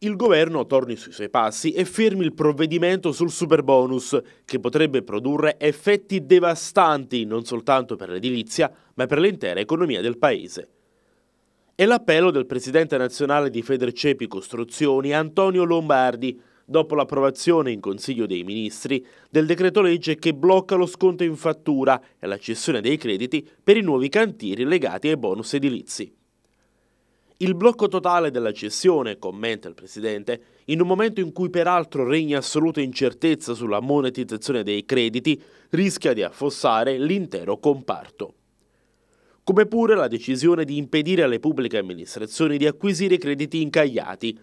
il governo torni sui suoi passi e fermi il provvedimento sul super bonus, che potrebbe produrre effetti devastanti non soltanto per l'edilizia, ma per l'intera economia del paese. È l'appello del presidente nazionale di Federcepi Costruzioni, Antonio Lombardi, dopo l'approvazione in Consiglio dei Ministri del decreto legge che blocca lo sconto in fattura e la cessione dei crediti per i nuovi cantieri legati ai bonus edilizi. Il blocco totale della cessione, commenta il Presidente, in un momento in cui peraltro regna assoluta incertezza sulla monetizzazione dei crediti, rischia di affossare l'intero comparto. Come pure la decisione di impedire alle pubbliche amministrazioni di acquisire crediti incagliati.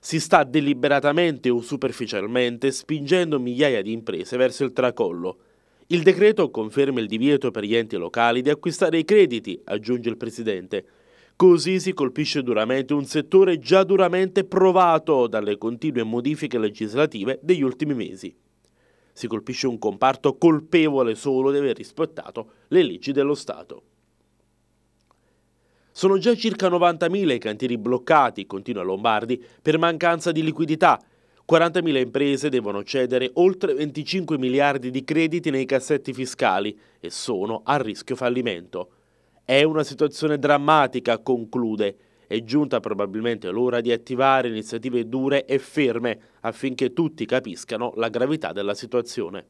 Si sta deliberatamente o superficialmente spingendo migliaia di imprese verso il tracollo. Il decreto conferma il divieto per gli enti locali di acquistare i crediti, aggiunge il Presidente, Così si colpisce duramente un settore già duramente provato dalle continue modifiche legislative degli ultimi mesi. Si colpisce un comparto colpevole solo di aver rispettato le leggi dello Stato. Sono già circa 90.000 i cantieri bloccati, continua Lombardi, per mancanza di liquidità. 40.000 imprese devono cedere oltre 25 miliardi di crediti nei cassetti fiscali e sono a rischio fallimento. È una situazione drammatica, conclude. È giunta probabilmente l'ora di attivare iniziative dure e ferme affinché tutti capiscano la gravità della situazione.